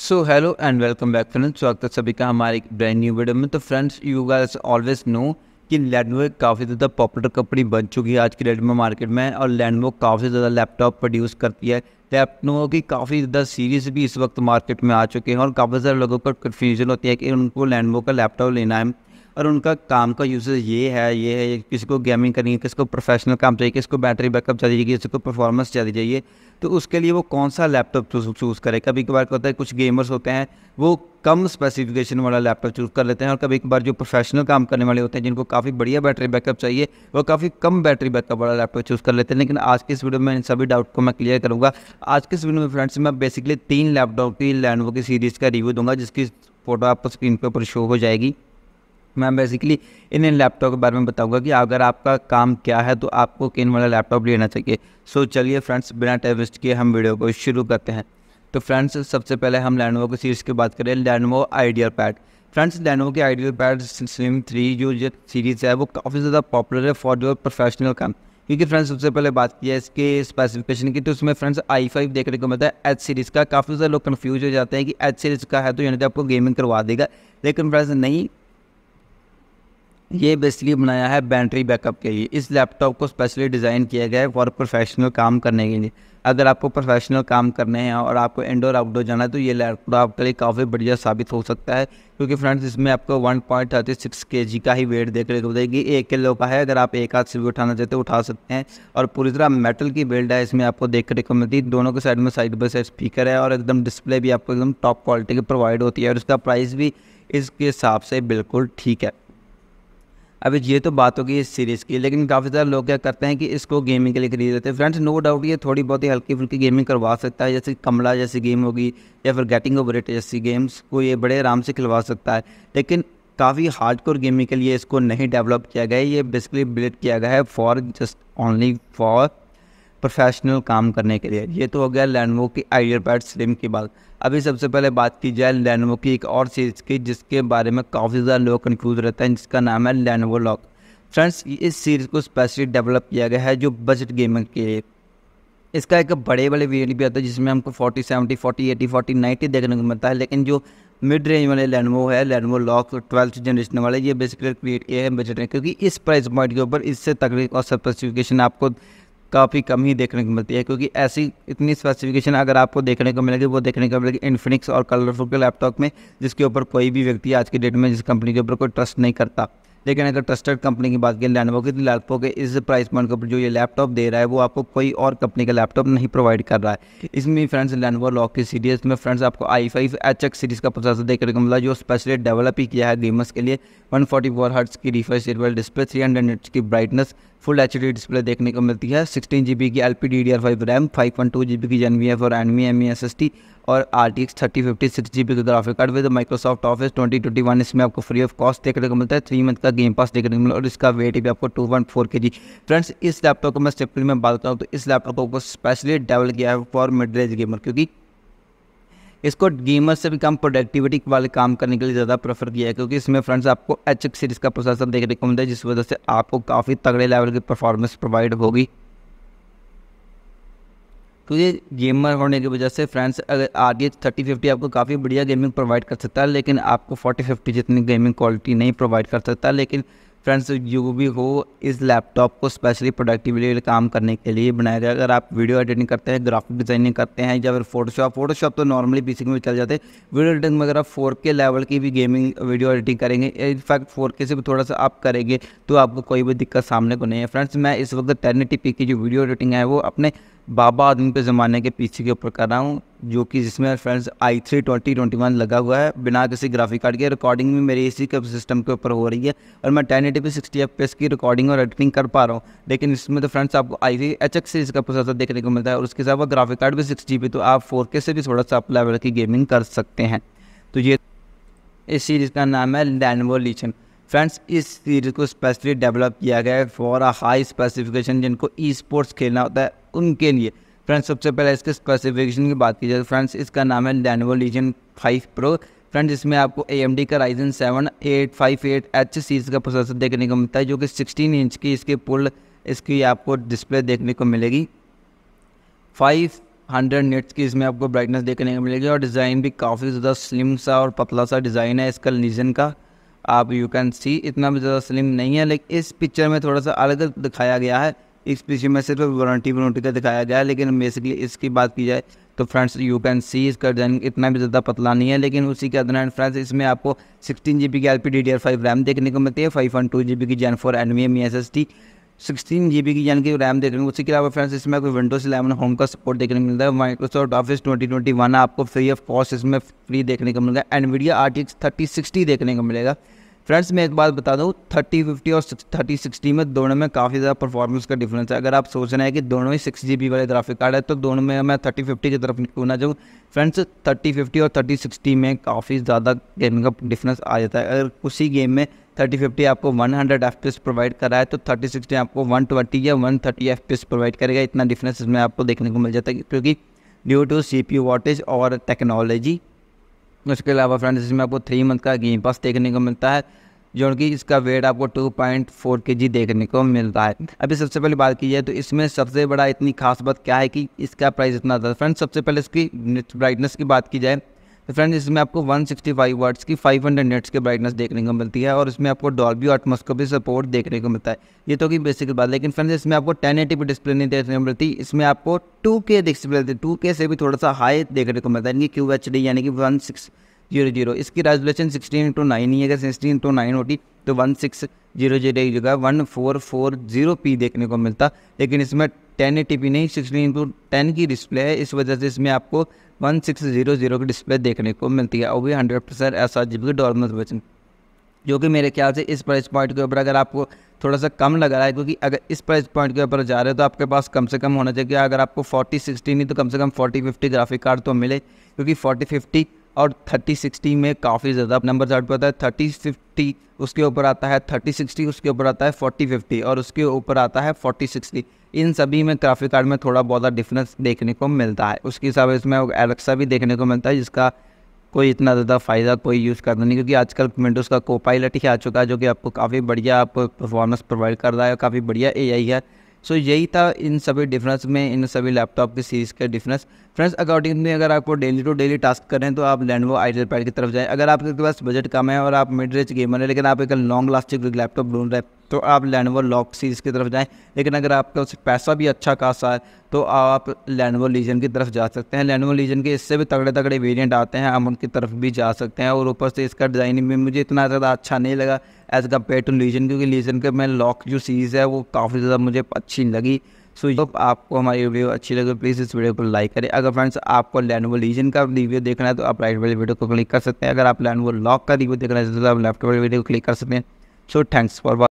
so hello and welcome back friends स्वागत है सभी का हमारे ब्रांड न्यू वीडियो में तो friends you guys always know कि लैंडवो काफ़ी ज़्यादा पॉपुलर कंपनी बन चुकी है आज की डेट में मार्केट में और लैंडवो काफ़ी ज़्यादा लैपटॉप प्रोड्यूस करती है लैपटॉप की काफ़ी ज़्यादा सीरीज भी इस वक्त मार्केट में आ चुके हैं और काफ़ी सारे लोगों को कन्फ्यूजन होती है कि उनको लैंडवो का लैपटॉप लेना है और उनका काम का यूज ये है ये है किसी को गेमिंग करनी है किसी को प्रोफेशनल काम चाहिए किसको बैटरी बैकअप चाहिए किसी को परफॉर्मेंस चाहिए तो उसके लिए वो कौन सा लैपटॉप चूज़ करे कभी कभार होता है कुछ गेमर्स होते हैं वो कम स्पेसिफिकेशन वाला लैपटॉप चूज़ कर लेते हैं और कभी कभार जो प्रोफेशनल काम करने वाले होते हैं जिनको काफ़ी बढ़िया बैटरी बैकअप चाहिए वो काफ़ी कम बैटरी बैकअप वाला लैपटॉप चूज़ कर लेते हैं लेकिन आज के इस वीडियो में इन सभी डाउट को मैं क्लियर करूँगा आज के इस वीडियो में फ्रेंड्स मैं बेसिकली तीन लैपटॉप की लैंडवो की सीरीज़ का रिव्यू दूंगा जिसकी फ़ोटो आपको स्क्रीन के ऊपर शो हो जाएगी मैं बेसिकली इन इन लैपटॉप के बारे में बताऊंगा कि अगर आपका काम क्या है तो आपको किन वाला लैपटॉप लेना चाहिए सो so, चलिए फ्रेंड्स बिना टाइम वेस्ट किए हम वीडियो को शुरू करते हैं तो फ्रेंड्स सबसे पहले हम लैनोवो की सीरीज़ की बात करें Lenovo IdeaPad friends Lenovo के आइडियल पैड स्लिम थ्री जो जो सीरीज़ है वो काफ़ी ज़्यादा पॉपुलर है फॉर योर प्रोफेशनल काम क्योंकि फ्रेंड्स सबसे पहले बात की है इसके स्पेसिफिकेशन की तो उसमें फ्रेंड्स आई फाइव देखने को मिलता है एच सीरीज़ का काफ़ी ज़्यादा लोग कन्फ्यूज हो जाते हैं कि एच सीरीज़ का है तो यानी आपको गेमिंग करवा देगा लेकिन फ्रेंड्स नहीं ये बेसिकली बनाया है बैटरी बैकअप के लिए इस लैपटॉप को स्पेशली डिज़ाइन किया गया है फॉर प्रोफेशनल काम करने के लिए अगर आपको प्रोफेशनल काम करने हैं और आपको इंडोर आउटडोर जाना है तो ये लैपटॉप आपके लिए काफ़ी बढ़िया साबित हो सकता है क्योंकि फ्रेंड्स इसमें आपको वन पॉइंट थर्टी सिक्स के जी का ही वेट देखने को मिलेगी एक किलो का है अगर आप एक हाथ से भी उठाना चाहते हो उठा सकते हैं और पूरी तरह मेटल की बेल्ट है इसमें आपको देखने को मिलती है दोनों के साइड में साइड बाई साइड स्पीकर है और एकदम डिस्प्ले भी आपको एकदम टॉप क्वालिटी की प्रोवाइड होती है और इसका प्राइस भी इसके हिसाब से बिल्कुल ठीक है अब ये तो बात होगी इस सीरीज़ की लेकिन काफ़ी सारे लोग क्या करते हैं कि इसको गेमिंग के लिए खरीद लेते हैं फ्रेंड्स नो डाउट ये थोड़ी बहुत ही हल्की फुल्की गेमिंग करवा सकता है जैसे कमला जैसी गेम होगी या फिर गेटिंग ओवर इट जैसी गेम्स को ये बड़े आराम से खिलवा सकता है लेकिन काफ़ी हार्ड कोर गेमिंग के लिए इसको नहीं डेवलप किया गया है ये बेसिकली बिल्ड किया गया है for just only for professional काम करने के लिए ये तो हो गया लैनवो की आइडियर पैड स्लिम की बात अभी सबसे पहले बात की जाए लैनवो की एक और सीरीज़ की जिसके बारे में काफ़ी ज़्यादा लोग कन्फ्यूज रहते हैं जिसका नाम है लैनवो लॉक फ्रेंड्स इस सीरीज़ को स्पेशली डेवलप किया गया है जो बजट गेमिंग के लिए इसका एक बड़े बड़े वेरियंट भी आता है जिसमें हमको forty seventy forty eighty forty ninety देखने को मिलता है लेकिन जो मिड रेंज वाले लैनवो है लैनवो लॉक ट्वेल्थ जनरेशन वाले ये बेसिकली क्रिएट किए हैं बजट में क्योंकि इस प्राइस पॉइंट के ऊपर इससे तकलीफ और स्पेसिफिकेशन आपको काफ़ी कम ही देखने को मिलती है क्योंकि ऐसी इतनी स्पेसिफिकेशन अगर आपको देखने को मिलेगी वो देखने को मिलेगी इन्फिनिक्स और कलरफुल के लैपटॉप में जिसके ऊपर कोई भी व्यक्ति आज की डेट में जिस कंपनी के ऊपर कोई ट्रस्ट नहीं करता लेकिन अगर ट्रस्टेड कंपनी की बात करें लैनवो की तो के इस प्राइस पॉइंट के ऊपर जो ये लैपटॉप दे रहा है वो आपको कोई और कंपनी का लैपटॉप नहीं प्रोवाइड कर रहा है इसमें फ्रेंड्स लैनवो लॉक की सीरीज़ में फ्रेंड्स आपको I five H X series का प्रोसेसर देखने को मिला जो स्पेशली डेवलप ही किया है गेमर्स के लिए वन फोर्टी फोर हर्ट्स की रिफ्रेश डिस्प्ले थ्री हंड्रेड की brightness full H D display देखने को मिलती है सिक्सटीन जी बी की L P D D R five RAM five point two G B की जन वी एफ और N V M E S S D और R T X thirty fifty six G B का graphic card with Microsoft Office twenty twenty one इसमें आपको free of cost देखने को मिलता है थ्री मंथ का का गेम पास देखने को मिला और इसका वेट भी आपको टू पॉइंट फोर के जी फ्रेंड्स इस लैपटॉप को मैं स्टेपली में बात करूँ तो इस लैपटॉप को स्पेशली डेवलप किया है फॉर मिड रेंज गेमर क्योंकि इसको गेमर से भी कम प्रोडक्टिविटी वाले काम करने के लिए ज़्यादा प्रेफर किया है क्योंकि इसमें फ्रेंड्स आपको एच सीरीज़ का प्रोसेसर देखने को मिलता है जिस वजह से आपको काफ़ी तगड़े लेवल की परफॉर्मेंस प्रोवाइड होगी तो ये गेमर होने की वजह से फ्रेंड्स अगर आगे थर्टी फिफ्टी आपको काफ़ी बढ़िया गेमिंग प्रोवाइड कर सकता है लेकिन आपको फोर्टी फिफ्टी जितनी गेमिंग क्वालिटी नहीं प्रोवाइड कर सकता लेकिन फ्रेंड्स जो भी हो इस लैपटॉप को स्पेशली प्रोडक्टिवली काम करने के लिए बनाया गया अगर आप वीडियो एडिटिंग करते हैं ग्राफिक डिज़ाइनिंग करते हैं या फिर फोटोशॉप फोटोशॉप तो नॉर्मली पीसी में चल जाते हैं वीडियो एडिटिंग में अगर आप फोर के लेवल की भी गेमिंग वीडियो एडिटिंग करेंगे इनफैक्ट फोर के से भी थोड़ा सा आप करेंगे तो आपको कोई भी दिक्कत सामने को नहीं है फ्रेंड्स मैं इस वक्त टेन की जो वीडियो एडिटिंग है वो अपने बाबा आदमी के ज़माने के पीछे के ऊपर कर रहा हूँ जो कि जिसमें friends I three twenty twenty one लगा हुआ है बिना किसी ग्राफिक कार्ड के रिकॉर्डिंग भी मेरी इसी के सिस्टम के ऊपर हो रही है और मैं ten eighty P sixty F की रिकॉर्डिंग और एडिटिंग कर पा रहा हूँ लेकिन इसमें तो फ्रेंड्स आपको I V H X series का प्रोसेसर देखने को मिलता है और उसके अलावा ग्राफिक कार्ड भी सिक्स जी बी तो आप फोर के से भी थोड़ा सा आप लेवल की गेमिंग कर सकते हैं तो ये इस सीरीज़ का नाम है लैनवो लीचन फ्रेंड्स इस सीरीज़ को स्पेशली डेवलप किया गया है फॉर अ हाई स्पेसिफिकेशन जिनको ई स्पोर्ट्स खेलना होता है उनके लिए फ्रेंड्स सबसे पहले इसके स्पेसिफिकेशन की बात की जाए तो फ्रेंड्स इसका नाम है Lenovo Legion five pro friends इसमें आपको ए एम डी का Ryzen seven eight five eight H सीज का प्रोसेसर देखने को मिलता है जो कि सिक्सटीन इंच की इसके पुल इसकी आपको डिस्प्ले देखने को मिलेगी फाइव हंड्रेड नेट्स की इसमें आपको ब्राइटनेस देखने को मिलेगी और डिज़ाइन भी काफ़ी ज़्यादा स्लिम सा और पतला सा डिज़ाइन है इसका लीजन का आप यू कैन सी इतना भी ज़्यादा स्लिम नहीं है लेकिन इस पिक्चर में थोड़ा सा अलग दिखाया गया है इस पिक्चर में सिर्फ वारंटी वारंटी का दिखाया गया है लेकिन बेसिकली इसकी बात की जाए तो फ्रेंड्स यू कैन सी इसका डिजाइन इतना भी ज़्यादा पतला नहीं है लेकिन उसी के अंदर एंड फ्रेंड्स इसमें आपको सिक्सटीन जी बी की L P D D R five RAM देखने को मिलती है five one two G B की gen four N V M S S D sixteen G की यानी कि रैम देखने को उसके अलावा फ्रेंड्स इसमें कोई विंडोज इलेवन होम का सपोर्ट देखने को मिलता है Microsoft Office twenty twenty one आपको फ्री ऑफ कॉस्ट इसमें फ्री देखने को मिलेगा Nvidia R T X thirty sixty देखने को मिलेगा फ्रेंड्स मैं एक बात बता दूँ थर्टी फिफ्टी और थर्टी सिक्सटी में दोनों में काफ़ी ज़्यादा परफॉर्मेंस का डिफरेंस है अगर आप सोच रहे हैं कि दोनों ही सिक्स जी बी वाले ग्राफिक कार्ड है तो दोनों में मैं थर्टी फिफ्टी की तरफ क्यों ना जाऊँ फ्रेंड्स थर्टी फिफ्टी और थर्टी सिक्सटी में काफ़ी ज़्यादा गेमिंग का डिफरेंस आ जाता है अगर उसी गेम में थर्टी फिफ्टी आपको one hundred F P S provide करा है तो थर्टी सिक्सटी आपको वन ट्वेंटी या one thirty F P S provide करेगा इतना डिफरेंस इसमें आपको देखने को मिल जाता है क्योंकि due to C P wattage और टेक्नोलॉजी उसके अलावा फ्रेंड्स इसमें आपको थ्री मंथ का गेम पास देखने को मिलता है जो कि इसका वेट आपको टू पॉइंट फोर के जी देखने को मिलता है अभी सबसे पहले बात की जाए तो इसमें सबसे बड़ा इतनी खास बात क्या है कि इसका प्राइस इतना ज़्यादा फ्रेंड्स सबसे पहले इसकी ब्राइटनेस की बात की जाए तो फ्रेंड इसमें आपको 165 सिक्सटी वर्ड्स की 500 हंड्रेड नेट्स की ब्राइटनेस देखने को मिलती है और इसमें आपको डॉल्बी ऑटमस को भी सपोर्ट देखने को मिलता है ये तो कि बेसिक बात लेकिन फ्रेंड्स इसमें आपको टेन एटी पी डिस्प्ले नहीं देखने को मिलती इसमें आपको टू के डिस्प्ले मिलती है टू के से भी थोड़ा सा हाई देखने को मिलता है क्यू एच डी यानी कि वन सिक्स जीरो जीरो इसकी रेजोलेशन सिक्सटीन इंटू नाइन ही अगर सिक्सटीन इंटू नाइन होती तो वन सिक्स जीरो जीरो जगह one four four zero P देखने को मिलता लेकिन इसमें टेन एटी पी नहीं सिक्सटीन इंटू टेन की डिस्प्ले है इस वजह से इसमें आपको वन सिक्स जीरो जीरो की डिस्प्ले देखने को मिलती है और भी hundred percent S R G B की डॉर्मस वर्जन जो कि मेरे ख्याल से इस प्राइस पॉइंट के ऊपर अगर आपको थोड़ा सा कम लग रहा है क्योंकि अगर इस प्राइस पॉइंट के ऊपर जा रहे हो तो आपके पास कम से कम होना चाहिए अगर आपको फोर्टी सिक्सटी नहीं तो कम से कम फोर्टी फिफ्टी ग्राफिक कार्ड तो मिले क्योंकि फोर्टी फिफ्टी और थर्टी सिक्सटी में काफ़ी ज़्यादा नंबर चार्ट पे है थर्टी फिफ्टी उसके ऊपर आता है थर्टी सिक्सटी उसके ऊपर आता है फोर्टी फिफ्टी और उसके ऊपर आता है फोर्टी सिक्सटी इन सभी में ग्राफिक कार्ड में थोड़ा बहुत डिफरेंस देखने को मिलता है उसके हिसाब से इसमें एलेक्सा भी देखने को मिलता है जिसका कोई इतना ज़्यादा फ़ायदा कोई यूज़ करता नहीं क्योंकि आजकल विंडोज़ का कोपाइलट ही आ चुका है जो कि आपको काफ़ी बढ़िया आपको परफॉर्मेंस प्रोवाइड कर रहा है काफ़ी बढ़िया ए है सो so, यही था इन सभी डिफरेंस में इन सभी लैपटॉप की सीरीज़ का डिफरेंस फ्रेंड्स अकॉर्डिंगली अगर आपको डेली टू डेली टास्क करें तो आप लैंडवो आइडियल पैड की तरफ जाएं अगर आपके पास बजट कम है और आप मिड रेंज गेमर है लेकिन आप एक लॉन्ग लास्टिक लैपटॉप ढूंढ रहे हैं तो आप लैंडवो लॉक सीरीज़ की तरफ जाएँ लेकिन अगर आपका उससे पैसा भी अच्छा खासा है तो आप लैंडवो लीजन की तरफ जा सकते हैं लैंडवो लीजन के इससे भी तगड़े तगड़े वेरियंट आते हैं हम उनकी तरफ भी जा सकते हैं और ऊपर से इसका डिज़ाइनिंग भी मुझे इतना ज़्यादा अच्छा नहीं लगा एज़ कम्पेयर टू लीजन क्योंकि लीजन के मैं लॉक जो सीरीज़ है वो काफ़ी ज़्यादा मुझे अच्छी लगी सो so, जब आपको हमारी वीडियो अच्छी लगे प्लीज़ इस वीडियो को लाइक करें अगर फ्रेंड्स आपको लैंडवो लीजन का रिव्यू देखना है तो आप राइट वाली वीडियो को क्लिक कर सकते हैं अगर आप लैंडवो लॉक का रिव्यू देखना चाहते हैं तो आप लेफ्ट वाली वीडियो को क्लिक कर सकते हैं सो थैंक्स फॉर